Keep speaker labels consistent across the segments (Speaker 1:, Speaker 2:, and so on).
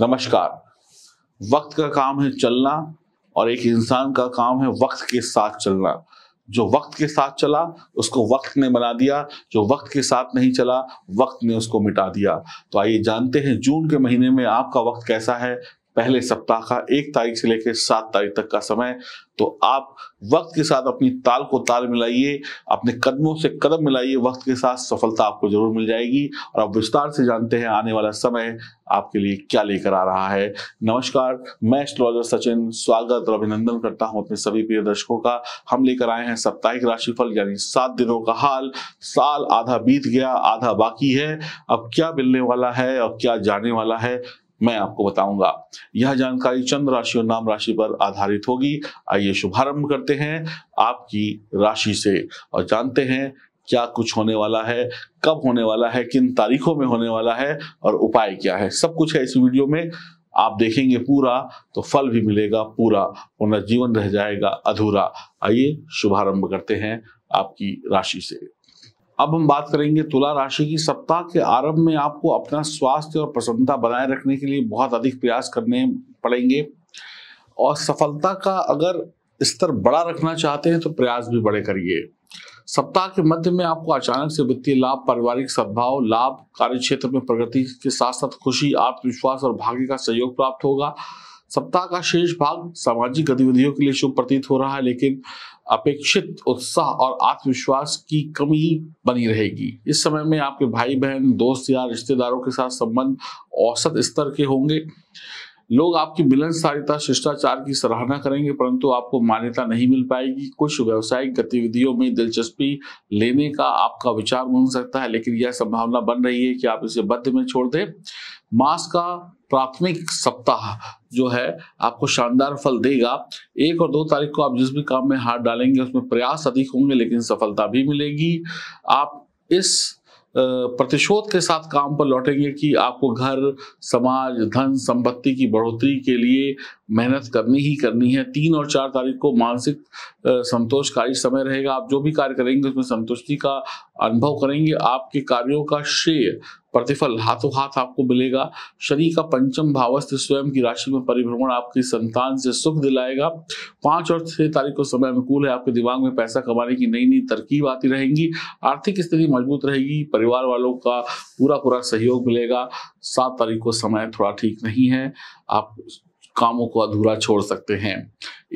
Speaker 1: नमस्कार वक्त का काम है चलना और एक इंसान का काम है वक्त के साथ चलना जो वक्त के साथ चला उसको वक्त ने बना दिया जो वक्त के साथ नहीं चला वक्त ने उसको मिटा दिया तो आइए जानते हैं जून के महीने में आपका वक्त कैसा है पहले सप्ताह का एक तारीख से लेकर सात तारीख तक का समय तो आप वक्त के साथ अपनी ताल को ताल मिलाइए अपने कदमों से कदम मिलाइए वक्त के साथ सफलता आपको जरूर मिल जाएगी और आप विस्तार से जानते हैं आने वाला समय आपके लिए क्या लेकर आ रहा है नमस्कार मैं एस्ट्रोलॉजर सचिन स्वागत और अभिनंदन करता हूं अपने सभी प्रिय दर्शकों का हम लेकर आए हैं साप्ताहिक राशिफल यानी सात दिनों का हाल साल आधा बीत गया आधा बाकी है अब क्या मिलने वाला है और क्या जाने वाला है मैं आपको बताऊंगा यह जानकारी चंद्र राशि और नाम राशि पर आधारित होगी आइए शुभारंभ करते हैं आपकी राशि से और जानते हैं क्या कुछ होने वाला है कब होने वाला है किन तारीखों में होने वाला है और उपाय क्या है सब कुछ है इस वीडियो में आप देखेंगे पूरा तो फल भी मिलेगा पूरा पुनर्जीवन जीवन रह जाएगा अधूरा आइए शुभारंभ करते हैं आपकी राशि से अब हम बात करेंगे तुला राशि की सप्ताह के आरंभ में आपको अपना स्वास्थ्य और प्रसन्नता बनाए रखने के लिए बहुत अधिक प्रयास करने पड़ेंगे और सफलता का अगर स्तर बड़ा रखना चाहते हैं तो प्रयास भी बड़े करिए सप्ताह के मध्य में आपको अचानक से वित्तीय लाभ पारिवारिक सद्भाव लाभ कार्य क्षेत्र में प्रगति के साथ साथ खुशी आत्मविश्वास और भाग्य का सहयोग प्राप्त होगा सप्ताह का शेष भाग सामाजिक गतिविधियों के लिए शुभ प्रतीत हो रहा है लेकिन अपेक्षित उत्साह और आत्मविश्वास की कमी बनी रहेगी इस समय में आपके भाई बहन दोस्त या रिश्तेदारों के साथ संबंध औसत स्तर के होंगे लोग आपकी मिलनसारिता शिष्टाचार की सराहना करेंगे परंतु आपको मान्यता नहीं मिल पाएगी कुछ व्यवसायिक गतिविधियों में दिलचस्पी लेने का आपका विचार बन सकता है लेकिन यह संभावना बन रही है कि आप इसे बद्ध में छोड़ दें मास का प्राथमिक सप्ताह जो है आपको शानदार फल देगा एक और दो तारीख को आप जिस भी काम में हाथ डालेंगे उसमें प्रयास अधिक होंगे लेकिन सफलता भी मिलेगी आप इस प्रतिशोध के साथ काम पर लौटेंगे कि आपको घर समाज धन संपत्ति की बढ़ोतरी के लिए मेहनत करनी ही करनी है तीन और चार तारीख को मानसिक संतोषकारी समय रहेगा आप जो भी कार्य करेंगे उसमें संतुष्टि का अनुभव करेंगे आपके कार्यों का श्रेय प्रतिफल हाथों हाथ आपको मिलेगा शनि का पंचम भावस्थ स्वयं की राशि में परिभ्रमण आपकी संतान से सुख दिलाएगा पांच और छह तारीख को समय अनुकूल है आपके दिमाग में पैसा कमाने की नई नई तरकीब आती रहेंगी आर्थिक स्थिति मजबूत रहेगी परिवार वालों का पूरा पूरा सहयोग मिलेगा सात तारीख को समय थोड़ा ठीक नहीं है आप कामों को अधूरा छोड़ सकते हैं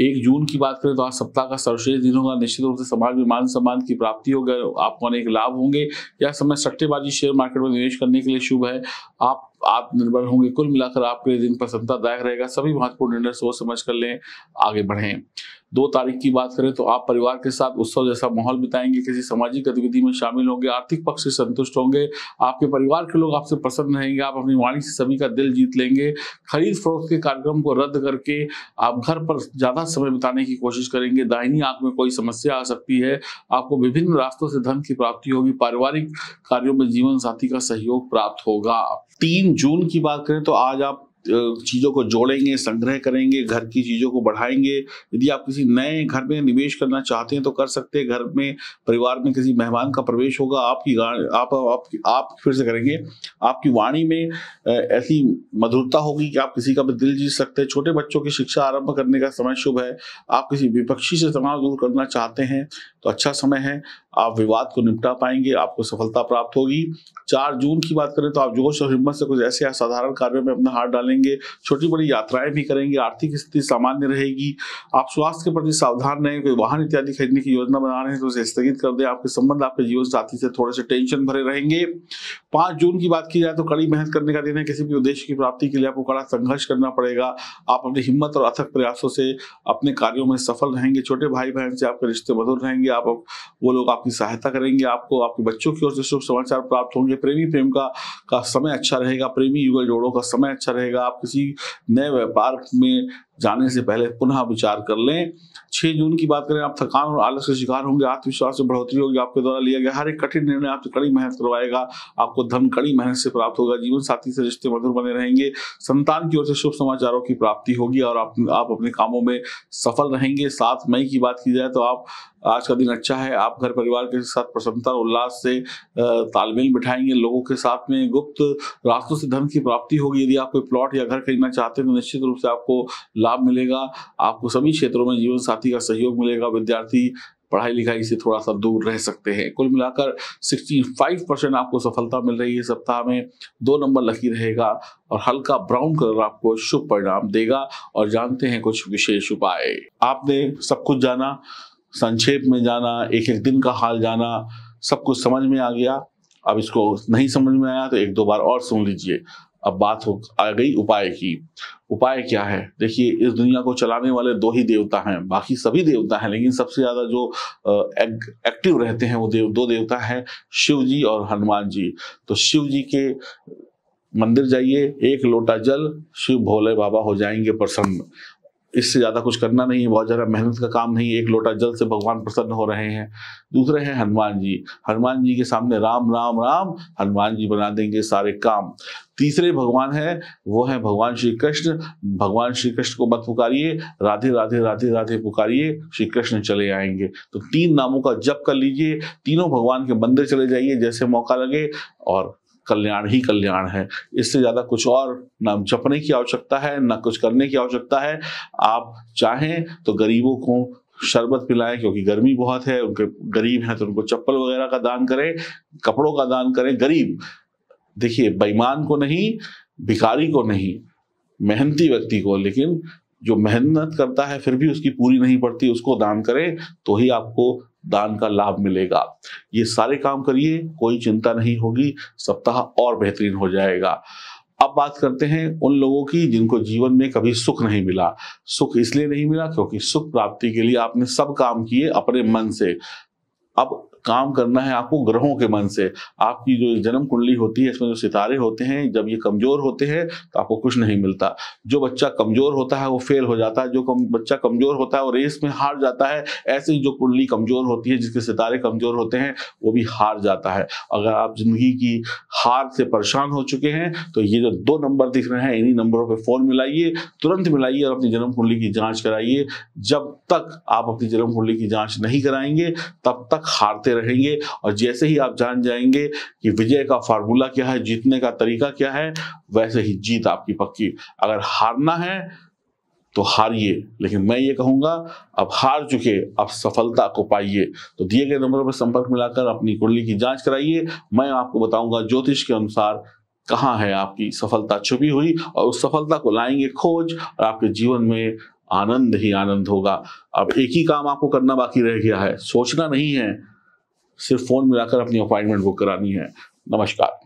Speaker 1: एक जून की बात करें तो आज सप्ताह का सर्वश्रेष्ठ दिन होगा निश्चित रूप से समाज में मान सम्मान की प्राप्ति होगा आपको अनेक लाभ होंगे यह समय सट्टेबाजी शेयर मार्केट में निवेश करने के लिए शुभ है आप आप निर्भर होंगे कुल मिलाकर आपके दिन प्रसन्नतादायक रहेगा सभी महत्वपूर्ण निर्णय सोच समझ कर लें आगे बढ़ें दो तारीख की बात करें तो आप परिवार के साथ उत्सव जैसा माहौल बिताएंगे किसी सामाजिक गतिविधि में शामिल होंगे आर्थिक पक्ष से संतुष्ट होंगे आपके परिवार के लोग आपसे प्रसन्न रहेंगे आप अपनी वाणी से सभी का दिल जीत लेंगे खरीद फरोख्त के कार्यक्रम को रद्द करके आप घर पर ज्यादा ज्यादा समय बिताने की कोशिश करेंगे दाहिनी आंख में कोई समस्या आ सकती है आपको विभिन्न रास्तों से धन की प्राप्ति होगी पारिवारिक कार्यों में जीवन साथी का सहयोग प्राप्त होगा तीन जून की बात करें तो आज आप चीज़ों को जोड़ेंगे संग्रह करेंगे घर की चीज़ों को बढ़ाएंगे यदि आप किसी नए घर में निवेश करना चाहते हैं तो कर सकते हैं घर में परिवार में किसी मेहमान का प्रवेश होगा आपकी आप आप, आप फिर से करेंगे आपकी वाणी में ऐसी मधुरता होगी कि आप किसी का भी दिल जीत सकते हैं छोटे बच्चों की शिक्षा आरम्भ करने का समय शुभ है आप किसी विपक्षी से तनाव दूर करना चाहते हैं तो अच्छा समय है आप विवाद को निपटा पाएंगे आपको सफलता प्राप्त होगी चार जून की बात करें तो आप जोश और हिम्मत से कुछ ऐसे असाधारण कार्यों में अपना हाथ डालेंगे करेंगे छोटी बड़ी यात्राएं भी करेंगे आर्थिक स्थिति सामान्य रहेगी आप स्वास्थ्य के प्रति सावधान रहें कोई वाहन इत्यादि खरीदने की योजना बना रहे हैं तो उसे स्थगित कर दें आपके संबंध आपके जीवन साथी से थोड़े से टेंशन भरे रहेंगे पांच जून की बात की जाए तो कड़ी मेहनत करने का दिन है किसी भी उद्देश्य की प्राप्ति के लिए आपको कड़ा संघर्ष करना पड़ेगा आप अपनी हिम्मत और अथक प्रयासों से अपने कार्यों में सफल रहेंगे छोटे भाई बहन से आपके रिश्ते मधुर रहेंगे आप वो लोग आपकी सहायता करेंगे आपको आपके बच्चों की ओर से शुभ समाचार प्राप्त होंगे प्रेमी प्रेम का, का समय अच्छा रहेगा प्रेमी युगल जोड़ों का समय अच्छा रहेगा आप किसी नए व्यापार में जाने से पहले पुनः विचार कर लें छह जून की बात करें आप थकान और आलस के शिकार होंगे आत्मविश्वास में बढ़ोतरी होगी आपके द्वारा लिया गया हर एक कठिन निर्णय आपको कड़ी मेहनत करवाएगा आपको धन कड़ी मेहनत से प्राप्त होगा जीवन साथी से रिश्ते मधुर बने रहेंगे संतान की ओर से शुभ समाचारों की प्राप्ति होगी और आप, आप अपने कामों में सफल रहेंगे सात मई की बात की जाए तो आप आज का दिन अच्छा है आप घर परिवार के साथ प्रसन्नता और उल्लास से तालमेल बिठाएंगे लोगों के साथ में गुप्त रास्तों से धन की प्राप्ति होगी यदि आप कोई प्लॉट या घर खरीदना चाहते हैं तो निश्चित रूप से आपको लाभ मिलेगा आपको सभी क्षेत्रों में जीवन साथी का सहयोग मिलेगा विद्यार्थी पढ़ाई लिखाई से थोड़ा सा दूर रह सकते हैं कुल मिलाकर 65 परसेंट आपको सफलता मिल रही है सप्ताह में दो नंबर लकी रहेगा और हल्का ब्राउन कलर आपको शुभ परिणाम देगा और जानते हैं कुछ विशेष उपाय आपने सब कुछ जाना संक्षेप में जाना एक एक दिन का हाल जाना सब कुछ समझ में आ गया अब इसको नहीं समझ में आया तो एक दो बार और सुन लीजिए अब बात हो आ गई उपाय की उपाय क्या है देखिए इस दुनिया को चलाने वाले दो ही देवता हैं बाकी सभी देवता हैं लेकिन सबसे ज़्यादा जो एक, एक्टिव रहते हैं वो देव दो देवता हैं शिव जी और हनुमान जी तो शिव जी के मंदिर जाइए एक लोटा जल शिव भोले बाबा हो जाएंगे प्रसन्न इससे ज़्यादा कुछ करना नहीं है बहुत ज़्यादा मेहनत का काम नहीं है एक लोटा जल से भगवान प्रसन्न हो रहे हैं दूसरे हैं हनुमान जी हनुमान जी के सामने राम राम राम हनुमान जी बना देंगे सारे काम तीसरे भगवान हैं वो हैं भगवान श्री कृष्ण भगवान श्री कृष्ण को मत पुकारिए राधे राधे राधे राधे पुकारिए श्री कृष्ण चले आएंगे तो तीन नामों का जप कर लीजिए तीनों भगवान के मंदिर चले जाइए जैसे मौका लगे और कल्याण ही कल्याण है इससे ज़्यादा कुछ और ना जपने की आवश्यकता है ना कुछ करने की आवश्यकता है आप चाहें तो गरीबों को शरबत पिलाएं क्योंकि गर्मी बहुत है उनके गरीब हैं तो उनको चप्पल वगैरह का दान करें कपड़ों का दान करें गरीब देखिए बेईमान को नहीं भिखारी को नहीं मेहनती व्यक्ति को लेकिन जो मेहनत करता है फिर भी उसकी पूरी नहीं पड़ती उसको दान करें तो ही आपको दान का लाभ मिलेगा ये सारे काम करिए कोई चिंता नहीं होगी सप्ताह और बेहतरीन हो जाएगा अब बात करते हैं उन लोगों की जिनको जीवन में कभी सुख नहीं मिला सुख इसलिए नहीं मिला क्योंकि सुख प्राप्ति के लिए आपने सब काम किए अपने मन से अब काम करना है आपको ग्रहों के मन से आपकी जो जन्म कुंडली होती है इसमें जो सितारे होते हैं जब ये कमजोर होते हैं तो आपको कुछ नहीं मिलता जो बच्चा कमजोर होता है वो फेल हो जाता है जो कम, बच्चा कमजोर होता है वो रेस में हार जाता है ऐसे ही जो कुंडली कमजोर होती है जिसके सितारे कमजोर होते हैं वो भी हार जाता है अगर आप जिंदगी की हार से परेशान हो चुके हैं तो ये जो दो नंबर दिख रहे हैं इन्हीं नंबरों पर फोन मिलाइए तुरंत मिलाइए और अपनी जन्म कुंडली की जाँच कराइए जब तक आप अपनी जन्म कुंडली की जाँच नहीं कराएंगे तब तक हारते करते रहेंगे और जैसे ही आप जान जाएंगे कि विजय का फार्मूला क्या है जीतने का तरीका क्या है वैसे ही जीत आपकी पक्की अगर हारना है तो हारिए लेकिन मैं ये कहूंगा अब हार चुके अब सफलता को पाइए तो दिए गए नंबरों पर संपर्क मिलाकर अपनी कुंडली की जांच कराइए मैं आपको बताऊंगा ज्योतिष के अनुसार कहाँ है आपकी सफलता छुपी हुई और उस सफलता को लाएंगे खोज और आपके जीवन में आनंद ही आनंद होगा अब एक ही काम आपको करना बाकी रह गया है सोचना नहीं है सिर्फ फ़ोन मिलाकर अपनी अपॉइंटमेंट बुक करानी है नमस्कार